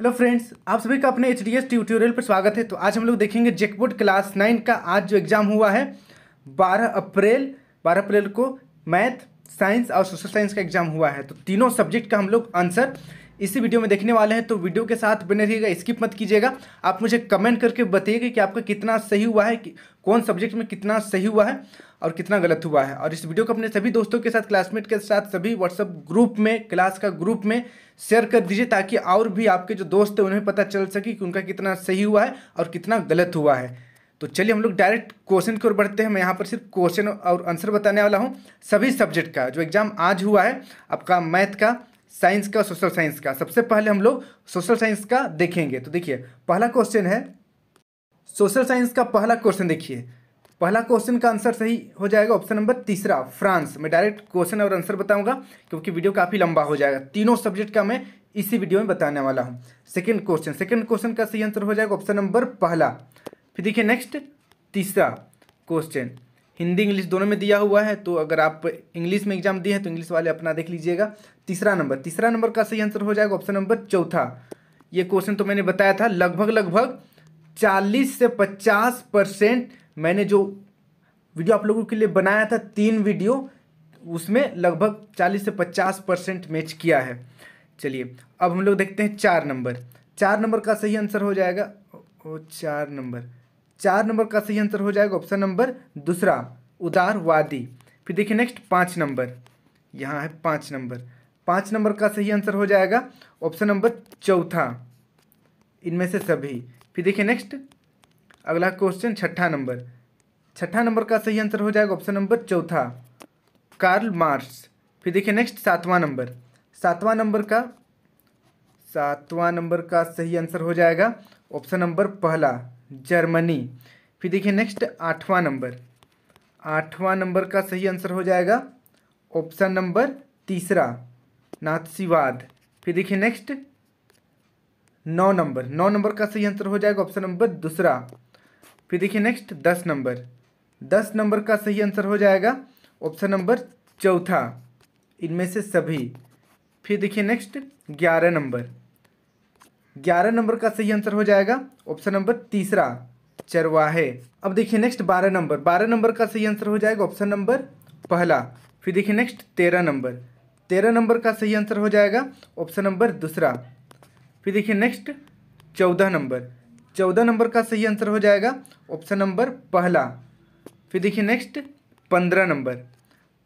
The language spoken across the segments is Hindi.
हेलो फ्रेंड्स आप सभी का अपने एच डी एस ट्यूटोरियल पर स्वागत है तो आज हम लोग देखेंगे जेकबोर्ड क्लास नाइन का आज जो एग्ज़ाम हुआ है बारह अप्रैल बारह अप्रैल को मैथ साइंस और सोशल साइंस का एग्ज़ाम हुआ है तो तीनों सब्जेक्ट का हम लोग आंसर इसी वीडियो में देखने वाले हैं तो वीडियो के साथ बने रहिएगा स्किप मत कीजिएगा आप मुझे कमेंट करके बताइएगा कि आपका कितना सही हुआ है कि कौन सब्जेक्ट में कितना सही हुआ है और कितना गलत हुआ है और इस वीडियो को अपने सभी दोस्तों के साथ क्लासमेट के साथ सभी व्हाट्सअप ग्रुप में क्लास का ग्रुप में शेयर कर दीजिए ताकि और भी आपके जो दोस्त हैं उन्हें पता चल सके कि उनका कितना सही हुआ है और कितना गलत हुआ है तो चलिए हम लोग डायरेक्ट क्वेश्चन की ओर बढ़ते हैं मैं यहाँ पर सिर्फ क्वेश्चन और आंसर बताने वाला हूँ सभी सब्जेक्ट का जो एग्ज़ाम आज हुआ है आपका मैथ का साइंस का सोशल साइंस का सबसे पहले हम लोग सोशल साइंस का देखेंगे तो देखिए पहला क्वेश्चन है सोशल साइंस का पहला क्वेश्चन देखिए पहला क्वेश्चन का आंसर सही हो जाएगा ऑप्शन नंबर तीसरा फ्रांस मैं डायरेक्ट क्वेश्चन और आंसर बताऊंगा क्योंकि वीडियो काफ़ी लंबा हो जाएगा तीनों सब्जेक्ट का मैं इसी वीडियो में बताने वाला हूँ सेकेंड क्वेश्चन सेकेंड क्वेश्चन का सही आंसर हो जाएगा ऑप्शन नंबर पहला फिर देखिए नेक्स्ट तीसरा क्वेश्चन हिंदी इंग्लिश दोनों में दिया हुआ है तो अगर आप इंग्लिश में एग्जाम दिए हैं तो इंग्लिश वाले अपना देख लीजिएगा तीसरा नंबर तीसरा नंबर का सही आंसर हो जाएगा ऑप्शन नंबर चौथा ये क्वेश्चन तो मैंने बताया था लगभग लगभग चालीस से पचास परसेंट मैंने जो वीडियो आप लोगों के लिए बनाया था तीन वीडियो उसमें लगभग चालीस से पचास परसेंट मैच किया है चलिए अब हम लोग देखते हैं चार नंबर चार नंबर का सही आंसर हो जाएगा ओ चार नंबर चार नंबर का सही आंसर हो जाएगा ऑप्शन नंबर दूसरा उदारवादी फिर देखिए नेक्स्ट पाँच नंबर यहाँ है पाँच नंबर पाँच नंबर का सही आंसर हो जाएगा ऑप्शन नंबर चौथा इनमें से सभी फिर देखिए नेक्स्ट अगला क्वेश्चन छठा नंबर छठा नंबर का सही आंसर हो जाएगा ऑप्शन नंबर चौथा कार्ल मार्क्स फिर देखिए नेक्स्ट सातवां नंबर सातवां नंबर का सातवां नंबर का सही आंसर हो जाएगा ऑप्शन नंबर पहला जर्मनी फिर देखिए नेक्स्ट आठवां नंबर आठवां नंबर का सही आंसर हो जाएगा ऑप्शन नंबर तीसरा नाथसीवाद फिर देखिए नेक्स्ट नौ नंबर नौ नंबर का सही आंसर हो जाएगा ऑप्शन नंबर दूसरा फिर देखिए नेक्स्ट दस नंबर दस नंबर का सही आंसर हो जाएगा ऑप्शन नंबर चौथा इनमें से सभी फिर देखिए नेक्स्ट ग्यारह नंबर ग्यारह नंबर का सही आंसर हो जाएगा ऑप्शन नंबर तीसरा चरवाहे अब देखिए नेक्स्ट बारह नंबर बारह नंबर का सही आंसर हो जाएगा ऑप्शन नंबर पहला फिर देखिए नेक्स्ट तेरह नंबर तेरह नंबर का सही आंसर हो जाएगा ऑप्शन नंबर दूसरा फिर देखिए नेक्स्ट चौदह नंबर चौदह नंबर का सही आंसर हो जाएगा ऑप्शन नंबर पहला फिर देखिए नेक्स्ट पंद्रह नंबर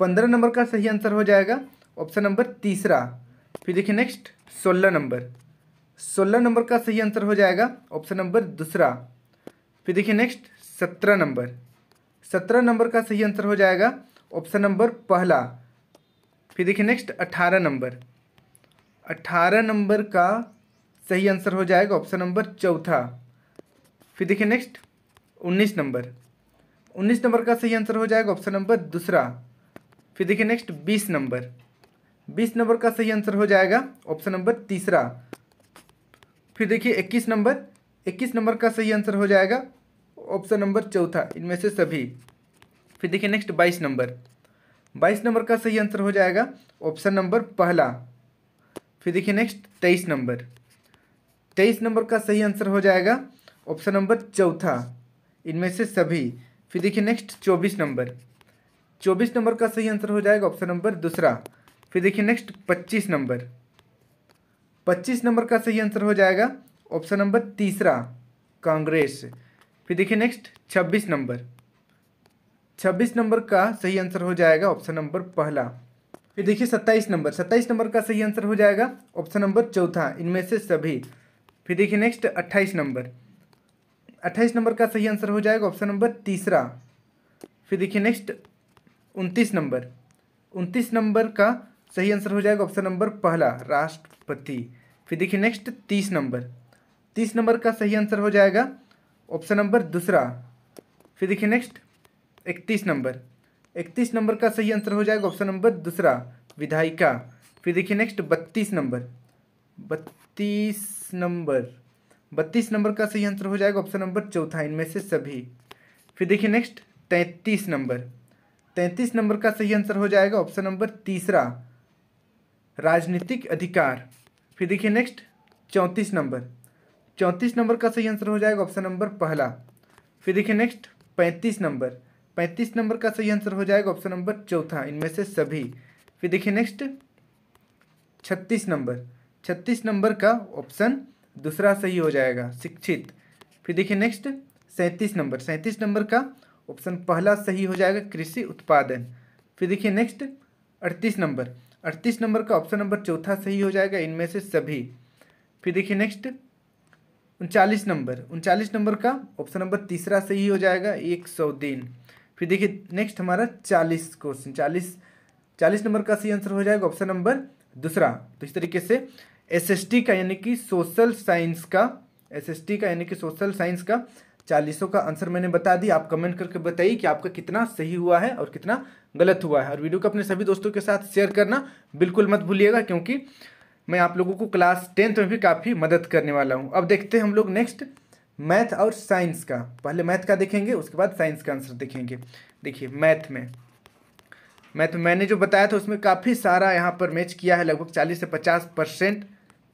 पंद्रह नंबर का सही आंसर हो जाएगा ऑप्शन नंबर तीसरा फिर देखिए नेक्स्ट सोलह नंबर सोलह नंबर का सही आंसर हो जाएगा ऑप्शन नंबर दूसरा फिर देखिए नेक्स्ट सत्रह नंबर सत्रह नंबर का सही आंसर हो जाएगा ऑप्शन नंबर पहला फिर देखिए नेक्स्ट अठारह नंबर अठारह नंबर का सही आंसर हो जाएगा ऑप्शन नंबर चौथा फिर देखिए नेक्स्ट उन्नीस नंबर उन्नीस नंबर का सही आंसर हो जाएगा ऑप्शन नंबर दूसरा फिर देखिए नेक्स्ट बीस नंबर बीस नंबर का सही आंसर हो जाएगा ऑप्शन नंबर तीसरा फिर देखिए इक्कीस नंबर इक्कीस नंबर का सही आंसर हो जाएगा ऑप्शन नंबर चौथा इनमें से सभी फिर देखिए नेक्स्ट बाईस नंबर बाईस नंबर का सही आंसर हो जाएगा ऑप्शन नंबर पहला फिर देखिए नेक्स्ट तेईस नंबर तेईस नंबर का सही आंसर हो जाएगा ऑप्शन नंबर चौथा इनमें से सभी फिर देखिए नेक्स्ट चौबीस नंबर चौबीस नंबर का सही आंसर हो जाएगा ऑप्शन नंबर दूसरा फिर देखिए नेक्स्ट पच्चीस नंबर पच्चीस नंबर का सही आंसर हो जाएगा ऑप्शन नंबर तीसरा कांग्रेस फिर देखिए नेक्स्ट छब्बीस नंबर छब्बीस नंबर का सही आंसर हो जाएगा ऑप्शन नंबर पहला फिर देखिए सत्ताईस नंबर सत्ताईस नंबर का सही आंसर हो जाएगा ऑप्शन नंबर चौथा इनमें से सभी फिर देखिए नेक्स्ट अट्ठाईस नंबर अट्ठाईस नंबर का सही आंसर हो जाएगा ऑप्शन नंबर तीसरा फिर देखिए नेक्स्ट उनतीस नंबर उनतीस नंबर का सही आंसर हो जाएगा ऑप्शन नंबर पहला राष्ट्रपति फिर देखिए नेक्स्ट तीस नंबर तीस नंबर का सही आंसर हो जाएगा ऑप्शन नंबर दूसरा फिर देखिए नेक्स्ट इकतीस नंबर इकतीस नंबर का सही आंसर हो जाएगा ऑप्शन नंबर दूसरा विधायिका फिर देखिए नेक्स्ट बत्तीस नंबर बत्तीस नंबर बत्तीस नंबर का सही आंसर हो जाएगा ऑप्शन नंबर चौथा इनमें से सभी फिर देखिए नेक्स्ट तैंतीस नंबर तैंतीस नंबर का सही आंसर हो जाएगा ऑप्शन नंबर तीसरा राजनीतिक अधिकार फिर देखिए नेक्स्ट चौंतीस नंबर चौंतीस नंबर का सही आंसर हो जाएगा ऑप्शन नंबर पहला फिर देखिए नेक्स्ट पैंतीस नंबर पैंतीस नंबर का सही आंसर हो जाएगा ऑप्शन नंबर चौथा इनमें से सभी फिर देखिए नेक्स्ट छत्तीस नंबर छत्तीस नंबर का ऑप्शन दूसरा सही हो जाएगा शिक्षित फिर देखिए नेक्स्ट सैंतीस नंबर सैंतीस नंबर का ऑप्शन पहला सही हो जाएगा कृषि उत्पादन फिर देखिए नेक्स्ट अड़तीस नंबर अड़तीस नंबर का ऑप्शन नंबर चौथा सही हो जाएगा इनमें से सभी फिर देखिए नेक्स्ट उनचालीस नंबर उनचालीस नंबर का ऑप्शन नंबर तीसरा सही हो जाएगा एक सौ दिन फिर देखिए नेक्स्ट हमारा चालीस क्वेश्चन चालीस चालीस नंबर का सही आंसर हो जाएगा ऑप्शन नंबर दूसरा तो इस तरीके से एसएसटी का यानी कि सोशल साइंस का एसएसटी का यानी कि सोशल साइंस का चालीसों का आंसर मैंने बता दी आप कमेंट करके बताइए कि आपका कितना सही हुआ है और कितना गलत हुआ है और वीडियो को अपने सभी दोस्तों के साथ शेयर करना बिल्कुल मत भूलिएगा क्योंकि मैं आप लोगों को क्लास टेंथ में भी काफ़ी मदद करने वाला हूँ अब देखते हैं हम लोग नेक्स्ट मैथ और साइंस का पहले मैथ का देखेंगे उसके बाद साइंस का आंसर देखेंगे देखिए मैथ में मैथ में मैंने जो बताया था उसमें काफ़ी सारा यहाँ पर मैच किया है लगभग चालीस से पचास परसेंट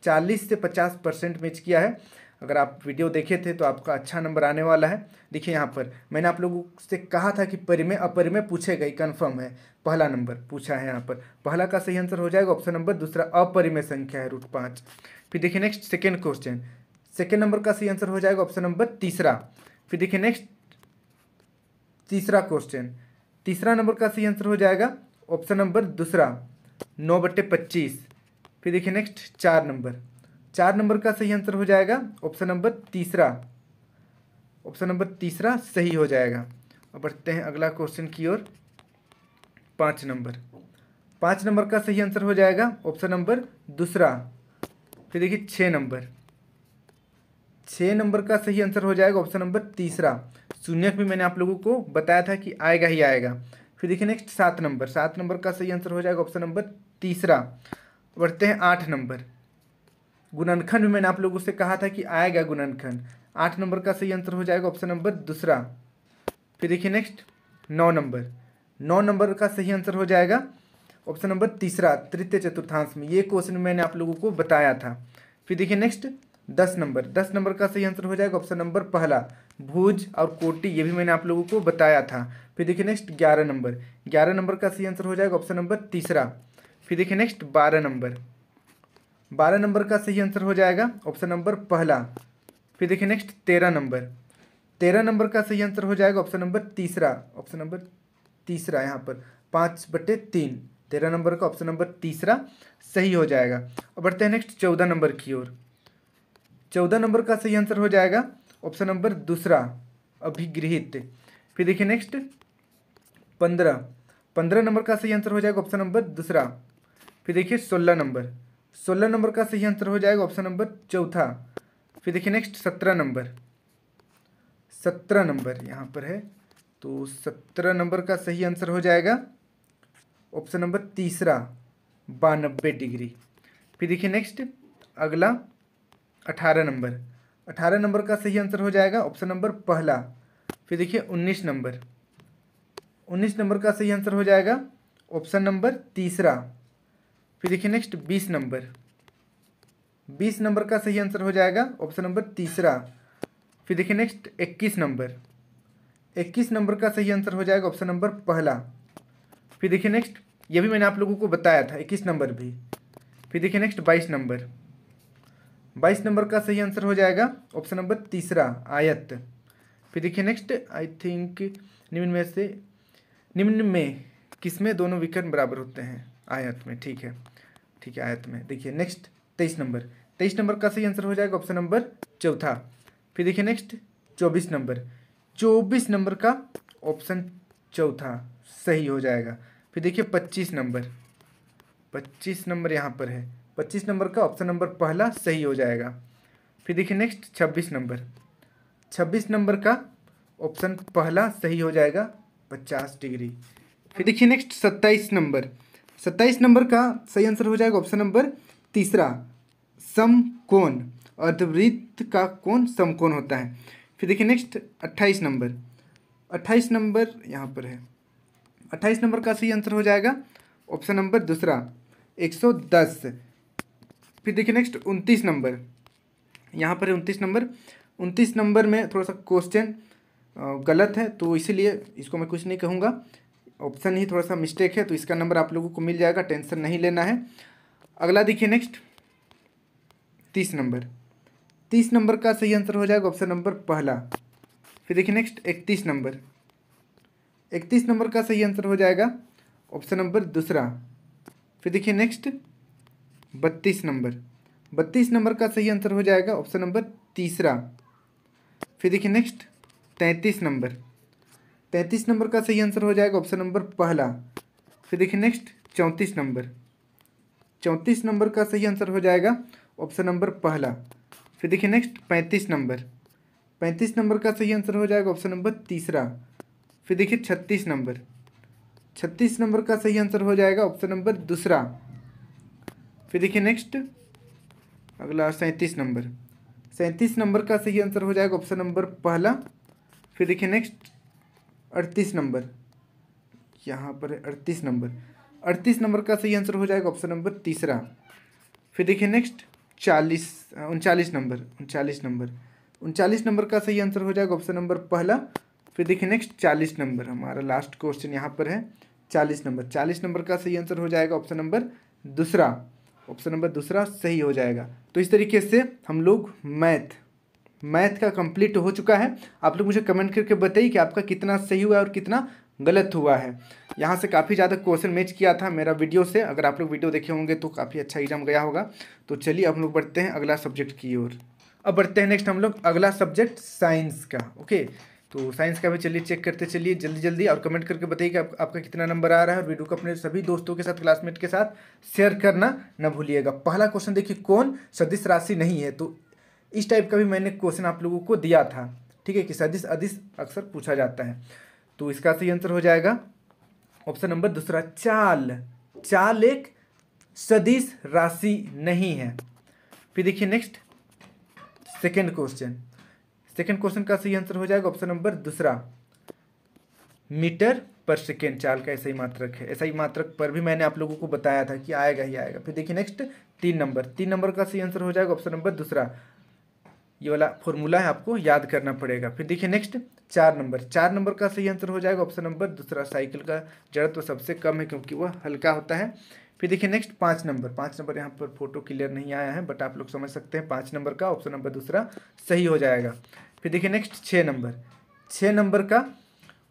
चालीस से पचास परसेंट मैच किया है अगर आप वीडियो देखे थे तो आपका अच्छा नंबर आने वाला है देखिए यहाँ पर मैंने आप लोगों से कहा था कि परिमय अपरिमय पूछे गए कन्फर्म है पहला नंबर पूछा है यहाँ पर पहला का सही आंसर हो जाएगा ऑप्शन नंबर दूसरा अपरिमय संख्या है रूट पाँच फिर देखिए next second question second number का सही आंसर हो जाएगा ऑप्शन नंबर तीसरा फिर देखिए नेक्स्ट तीसरा क्वेश्चन तीसरा नंबर का सही आंसर हो जाएगा ऑप्शन नंबर दूसरा नौ बट्टे पच्चीस फिर देखिए नेक्स्ट चार नंबर चार नंबर का सही आंसर हो जाएगा ऑप्शन नंबर तीसरा ऑप्शन नंबर तीसरा सही हो जाएगा अब बढ़ते हैं अगला क्वेश्चन की ओर पाँच नंबर पाँच नंबर का सही आंसर हो जाएगा ऑप्शन नंबर दूसरा फिर तो देखिए छः नंबर छः नंबर का सही आंसर हो जाएगा ऑप्शन नंबर तीसरा शून्य में मैंने आप लोगों को बताया था कि आएगा ही आएगा फिर देखिए नेक्स्ट सात नंबर सात नंबर का सही आंसर हो जाएगा ऑप्शन नंबर तीसरा बढ़ते हैं आठ नंबर गुणनखंड में मैंने आप लोगों से कहा था कि आएगा गुणनखंड आठ नंबर का सही आंसर हो जाएगा ऑप्शन नंबर दूसरा फिर देखिए नेक्स्ट नौ नंबर नौ नंबर का सही आंसर हो जाएगा ऑप्शन नंबर तीसरा तृतीय चतुर्थांश में ये क्वेश्चन मैंने आप लोगों को बताया था फिर देखिए नेक्स्ट दस नंबर दस नंबर का सही आंसर हो जाएगा ऑप्शन नंबर पहला भुज और कोटी ये भी मैंने आप लोगों को बताया था फिर देखिए नेक्स्ट ग्यारह नंबर ग्यारह नंबर का सही आंसर हो जाएगा ऑप्शन नंबर तीसरा फिर देखिए नेक्स्ट बारह नंबर बारह नंबर का सही आंसर हो जाएगा ऑप्शन नंबर पहला फिर देखिए नेक्स्ट तेरह नंबर तेरह नंबर का सही आंसर हो जाएगा ऑप्शन नंबर तीसरा ऑप्शन नंबर तीसरा यहाँ पर पाँच बटे तीन तेरह नंबर का ऑप्शन नंबर तीसरा सही हो जाएगा अब बढ़ते हैं नेक्स्ट चौदह नंबर की ओर चौदह नंबर का सही आंसर हो जाएगा ऑप्शन नंबर दूसरा अभिगृहित फिर देखिए नेक्स्ट पंद्रह पंद्रह नंबर का सही आंसर हो जाएगा ऑप्शन नंबर दूसरा फिर देखिए सोलह नंबर सोलह नंबर का सही आंसर हो जाएगा ऑप्शन नंबर चौथा फिर देखिए नेक्स्ट सत्रह नंबर सत्रह नंबर यहाँ पर है तो सत्रह नंबर का सही आंसर हो जाएगा ऑप्शन नंबर तीसरा बानबे डिग्री फिर देखिए नेक्स्ट अगला अठारह नंबर अठारह नंबर का सही आंसर हो जाएगा ऑप्शन नंबर पहला फिर देखिए उन्नीस नंबर उन्नीस नंबर का सही आंसर हो जाएगा ऑप्शन नंबर तीसरा फिर देखिए नेक्स्ट बीस नंबर बीस नंबर का सही आंसर हो जाएगा ऑप्शन नंबर तीसरा फिर देखिए नेक्स्ट इक्कीस नंबर इक्कीस नंबर का सही आंसर हो जाएगा ऑप्शन नंबर पहला फिर देखिए नेक्स्ट ये भी मैंने आप लोगों को बताया था इक्कीस नंबर भी फिर देखिए नेक्स्ट बाईस नंबर बाईस नंबर का सही आंसर हो जाएगा ऑप्शन नंबर तीसरा आयत फिर देखिए नेक्स्ट आई थिंक निम्न में से निम्न में किसमें दोनों विकर्ण बराबर होते हैं आयत में ठीक है ठीक है आयत में देखिए नेक्स्ट तेईस नंबर तेईस नंबर का सही आंसर हो जाएगा ऑप्शन नंबर चौथा फिर देखिए नेक्स्ट चौबीस नंबर चौबीस नंबर का ऑप्शन चौथा सही हो जाएगा फिर देखिए पच्चीस नंबर पच्चीस नंबर यहाँ पर है पच्चीस नंबर का ऑप्शन नंबर पहला सही हो जाएगा फिर देखिए नेक्स्ट छब्बीस नंबर छब्बीस नंबर का ऑप्शन पहला सही हो जाएगा पचास डिग्री फिर देखिए नेक्स्ट सत्ताईस नंबर सत्ताईस नंबर का सही आंसर हो जाएगा ऑप्शन नंबर तीसरा समकोण अर्धवृत्त का कोण समकोण होता है फिर देखिए नेक्स्ट अट्ठाईस नंबर अट्ठाईस नंबर यहाँ पर है अट्ठाईस नंबर का सही आंसर हो जाएगा ऑप्शन नंबर दूसरा एक सौ दस फिर देखिए नेक्स्ट उनतीस नंबर यहाँ पर है उनतीस नंबर उनतीस नंबर में थोड़ा सा क्वेश्चन गलत है तो इसीलिए इसको मैं कुछ नहीं कहूँगा ऑप्शन ही थोड़ा सा मिस्टेक है तो इसका नंबर आप लोगों को मिल जाएगा टेंशन नहीं लेना है अगला देखिए नेक्स्ट तीस नंबर तीस नंबर का सही आंसर हो जाएगा ऑप्शन नंबर पहला फिर देखिए नेक्स्ट इकतीस नंबर इकतीस नंबर का सही आंसर हो जाएगा ऑप्शन नंबर दूसरा फिर देखिए नेक्स्ट बत्तीस नंबर बत्तीस नंबर का सही आंसर हो जाएगा ऑप्शन नंबर तीसरा फिर देखिए नेक्स्ट तैंतीस नंबर पैंतीस नंबर का सही आंसर हो जाएगा ऑप्शन नंबर पहला फिर देखिए नेक्स्ट चौंतीस नंबर चौंतीस नंबर का सही आंसर हो जाएगा ऑप्शन नंबर पहला फिर देखिए नेक्स्ट पैंतीस नंबर पैंतीस नंबर का सही आंसर हो जाएगा ऑप्शन नंबर तीसरा फिर देखिए छत्तीस नंबर छत्तीस नंबर का सही आंसर हो जाएगा ऑप्शन नंबर दूसरा फिर देखिए नेक्स्ट अगला सैंतीस नंबर सैंतीस नंबर का सही आंसर हो जाएगा ऑप्शन नंबर पहला फिर देखिए नेक्स्ट अड़तीस नंबर यहाँ पर है अड़तीस नंबर अड़तीस नंबर का सही आंसर हो जाएगा ऑप्शन नंबर तीसरा फिर देखिए नेक्स्ट चालीस उनचालीस नंबर उनचालीस नंबर उनचालीस नंबर का सही आंसर हो जाएगा ऑप्शन नंबर पहला फिर देखिए नेक्स्ट चालीस नंबर हमारा लास्ट क्वेश्चन यहाँ पर है चालीस नंबर चालीस नंबर का सही आंसर हो जाएगा ऑप्शन नंबर दूसरा ऑप्शन नंबर दूसरा सही हो जाएगा तो इस तरीके से हम लोग मैथ मैथ का कंप्लीट हो चुका है आप लोग मुझे कमेंट करके बताइए कि आपका कितना सही हुआ है और कितना गलत हुआ है यहाँ से काफ़ी ज़्यादा क्वेश्चन मैच किया था मेरा वीडियो से अगर आप लोग वीडियो देखे होंगे तो काफ़ी अच्छा एग्जाम गया होगा तो चलिए हम लोग बढ़ते हैं अगला सब्जेक्ट की ओर अब बढ़ते हैं नेक्स्ट हम लोग अगला सब्जेक्ट साइंस का ओके तो साइंस का भी चलिए चेक करते चलिए जल्दी जल्दी और कमेंट करके बताइए कि आप, आपका कितना नंबर आ रहा है और वीडियो को अपने सभी दोस्तों के साथ क्लासमेट के साथ शेयर करना ना भूलिएगा पहला क्वेश्चन देखिए कौन सदिश राशि नहीं है तो इस टाइप का भी मैंने क्वेश्चन आप लोगों को दिया था ठीक है कि सदिश अदिश अक्सर पूछा जाता है तो इसका सही आंसर हो जाएगा ऑप्शन नंबर दूसरा चाल चाल एक सदिश राशि नहीं है फिर देखिए next second question second question का सही आंसर हो जाएगा ऑप्शन नंबर दूसरा मीटर पर सेकेंड चाल का ऐसा ही मात्रक है ऐसा ही मात्रक पर भी मैंने आप लोगों को बताया था कि आएगा ही आएगा फिर देखिए नेक्स्ट तीन नंबर तीन नंबर का सही आंसर हो जाएगा ऑप्शन नंबर दूसरा ये वाला फॉर्मूला है आपको याद करना पड़ेगा फिर देखिए नेक्स्ट चार नंबर चार नंबर का सही आंसर हो जाएगा ऑप्शन नंबर दूसरा साइकिल का तो सबसे कम है क्योंकि वह हल्का होता है फिर देखिए नेक्स्ट पाँच नंबर पाँच नंबर यहाँ पर फोटो क्लियर नहीं आया है बट आप लोग समझ सकते हैं पाँच नंबर का ऑप्शन नंबर दूसरा सही हो जाएगा फिर देखिए नेक्स्ट छः नंबर छः नंबर का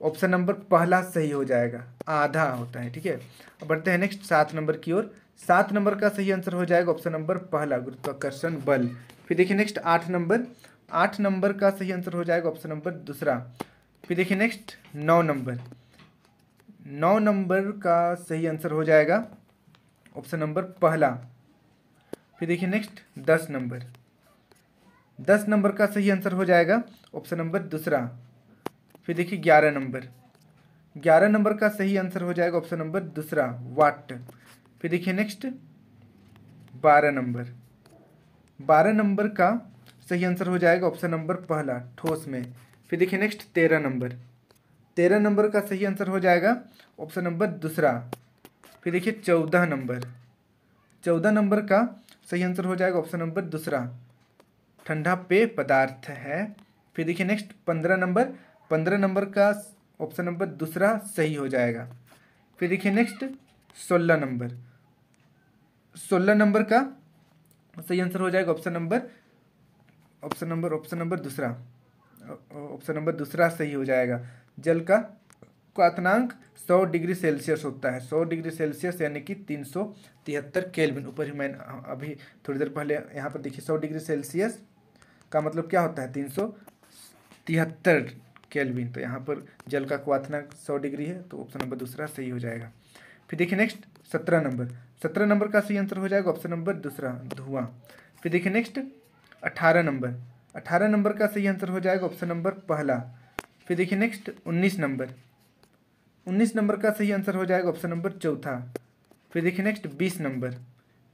ऑप्शन नंबर पहला सही हो जाएगा आधा होता है ठीक है अब बढ़ते हैं नेक्स्ट सात नंबर की ओर सात नंबर का सही आंसर हो जाएगा ऑप्शन नंबर पहला गुरुत्वाकर्षण बल फिर देखिए नेक्स्ट आठ नंबर आठ नंबर का सही आंसर हो जाएगा ऑप्शन नंबर दूसरा फिर देखिए नेक्स्ट नौ नंबर नौ नंबर का सही आंसर हो जाएगा ऑप्शन नंबर पहला फिर देखिए नेक्स्ट दस नंबर दस नंबर का सही आंसर हो जाएगा ऑप्शन नंबर दूसरा फिर देखिए ग्यारह नंबर ग्यारह नंबर का सही आंसर हो जाएगा ऑप्शन नंबर दूसरा वाट फिर देखिए नेक्स्ट बारह नंबर बारह नंबर का सही आंसर हो जाएगा ऑप्शन नंबर पहला ठोस में फिर देखिए नेक्स्ट तेरह नंबर तेरह नंबर का सही आंसर हो जाएगा ऑप्शन नंबर दूसरा फिर देखिए चौदह नंबर चौदह नंबर का सही आंसर हो जाएगा ऑप्शन नंबर दूसरा ठंडा पेय पदार्थ है फिर देखिए नेक्स्ट पंद्रह नंबर पंद्रह नंबर का ऑप्शन नंबर दूसरा सही हो जाएगा फिर देखिए नेक्स्ट सोलह नंबर सोलह नंबर का सही आंसर हो जाएगा option number option number option number दूसरा ऑप्शन नंबर दूसरा सही हो जाएगा जल का क्वनांक सौ डिग्री सेल्सियस होता है सौ डिग्री सेल्सियस यानी कि तीन सौ तिहत्तर केलविन ऊपर ही मैंने अभी थोड़ी देर पहले यहाँ पर देखिए सौ डिग्री सेल्सियस का मतलब क्या होता है तीन सौ तिहत्तर केल्विन तो यहाँ पर जल का क्वाथनांक सौ डिग्री है तो ऑप्शन नंबर दूसरा सही हो जाएगा फिर देखिए नेक्स्ट सत्रह नंबर सत्रह नंबर का सही आंसर हो जाएगा ऑप्शन नंबर दूसरा धुआं फिर देखिए नेक्स्ट अठारह नंबर अठारह नंबर का सही आंसर हो जाएगा ऑप्शन नंबर पहला फिर देखिए नेक्स्ट उन्नीस नंबर उन्नीस नंबर का सही आंसर हो जाएगा ऑप्शन नंबर चौथा फिर देखिए नेक्स्ट बीस नंबर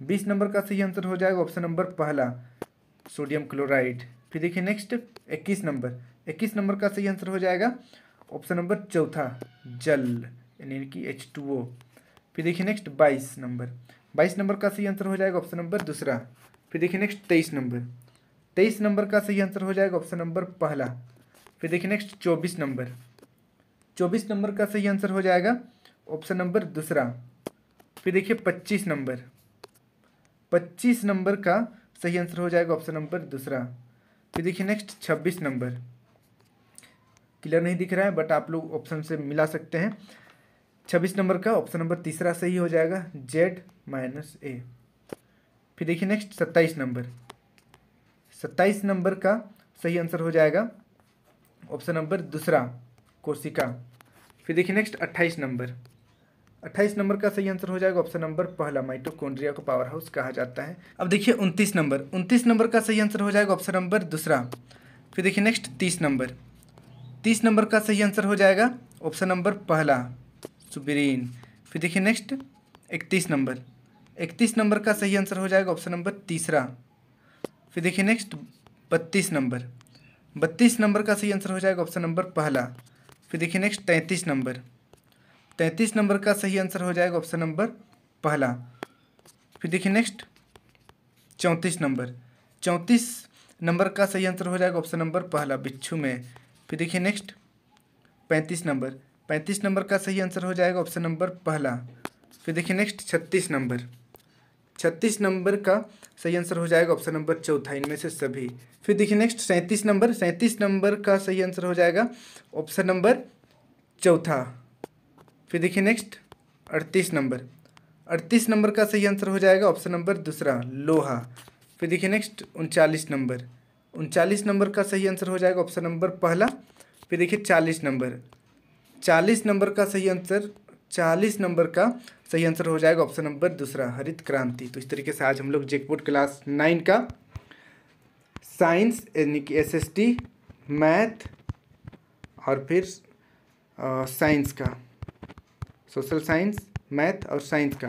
बीस नंबर का सही आंसर हो जाएगा ऑप्शन नंबर पहला सोडियम क्लोराइड फिर देखिए नेक्स्ट इक्कीस नंबर इक्कीस नंबर का सही आंसर हो जाएगा ऑप्शन नंबर चौथा जल यानी कि एच टू ओ फिर देखिए नेक्स्ट बाईस नंबर बाईस नंबर का सही आंसर हो जाएगा ऑप्शन नंबर दूसरा फिर देखिए नेक्स्ट तेईस नंबर तेईस नंबर का सही आंसर हो जाएगा ऑप्शन नंबर पहला फिर देखिए नेक्स्ट चौबीस नंबर चौबीस नंबर का सही आंसर हो जाएगा ऑप्शन नंबर दूसरा फिर देखिए पच्चीस नंबर पच्चीस नंबर का सही आंसर हो जाएगा ऑप्शन नंबर दूसरा फिर देखिए नेक्स्ट छब्बीस नंबर क्लियर नहीं दिख रहा है बट आप लोग ऑप्शन से मिला सकते हैं छब्बीस नंबर का ऑप्शन नंबर तीसरा सही हो जाएगा जेड माइनस ए फिर देखिए नेक्स्ट सत्ताईस नंबर सत्ताईस नंबर का सही आंसर हो जाएगा ऑप्शन नंबर दूसरा कोशिका फिर देखिए नेक्स्ट अट्ठाईस नंबर अट्ठाईस नंबर का सही आंसर हो जाएगा ऑप्शन नंबर पहला माइटोकॉन्ड्रिया को पावर हाउस कहा जाता है अब देखिए उनतीस नंबर उनतीस नंबर का सही आंसर हो जाएगा ऑप्शन नंबर दूसरा फिर देखिए नेक्स्ट तीस नंबर तीस नंबर का सही आंसर हो जाएगा ऑप्शन नंबर पहला सुबरीन फिर देखिए नेक्स्ट इकतीस नंबर इकतीस नंबर का सही आंसर हो जाएगा ऑप्शन नंबर तीसरा फिर देखिए नेक्स्ट बत्तीस नंबर बत्तीस नंबर का सही आंसर हो जाएगा ऑप्शन नंबर पहला फिर देखिए नेक्स्ट तैंतीस नंबर तैंतीस नंबर का सही आंसर हो जाएगा ऑप्शन नंबर पहला फिर देखिए नेक्स्ट चौंतीस नंबर चौंतीस नंबर का सही आंसर हो जाएगा ऑप्शन नंबर पहला बिच्छू में फिर देखिए नेक्स्ट पैंतीस नंबर पैंतीस नंबर का सही आंसर हो जाएगा ऑप्शन नंबर पहला फिर देखिए नेक्स्ट छत्तीस नंबर छत्तीस नंबर का सही आंसर हो जाएगा ऑप्शन नंबर चौथा इनमें से सभी फिर देखिए नेक्स्ट सैंतीस नंबर सैंतीस नंबर का सही आंसर हो जाएगा ऑप्शन नंबर चौथा फिर देखिए नेक्स्ट अड़तीस नंबर अड़तीस नंबर का सही आंसर हो जाएगा ऑप्शन नंबर दूसरा लोहा फिर देखिए नेक्स्ट उनचालीस नंबर उनचालीस नंबर का सही आंसर हो जाएगा ऑप्शन नंबर पहला फिर देखिए चालीस नंबर चालीस नंबर का सही आंसर चालीस नंबर का सही आंसर हो जाएगा ऑप्शन नंबर दूसरा हरित क्रांति तो इस तरीके से आज हम लोग जेकपुर क्लास नाइन का साइंस यानी कि एस एस टी मैथ और फिर साइंस का सोशल साइंस मैथ और साइंस का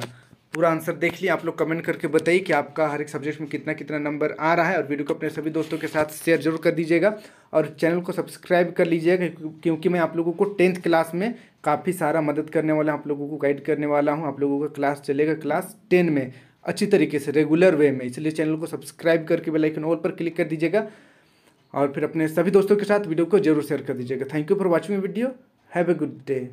पूरा आंसर देख लिया आप लोग कमेंट करके बताइए कि आपका हर एक सब्जेक्ट में कितना कितना नंबर आ रहा है और वीडियो को अपने सभी दोस्तों के साथ शेयर जरूर कर दीजिएगा और चैनल को सब्सक्राइब कर लीजिएगा क्योंकि मैं आप लोगों को टेंथ क्लास में काफ़ी सारा मदद करने वाला हूँ आप लोगों को गाइड करने वाला हूँ आप लोगों का क्लास चलेगा क्लास टेन में अच्छी तरीके से रेगुलर वे में इसलिए चैनल को सब्सक्राइब करके बेल आइकन ऑल पर क्लिक कर दीजिएगा और फिर अपने सभी दोस्तों के साथ वीडियो को जरूर शेयर कर दीजिएगा thank you for watching video have a good day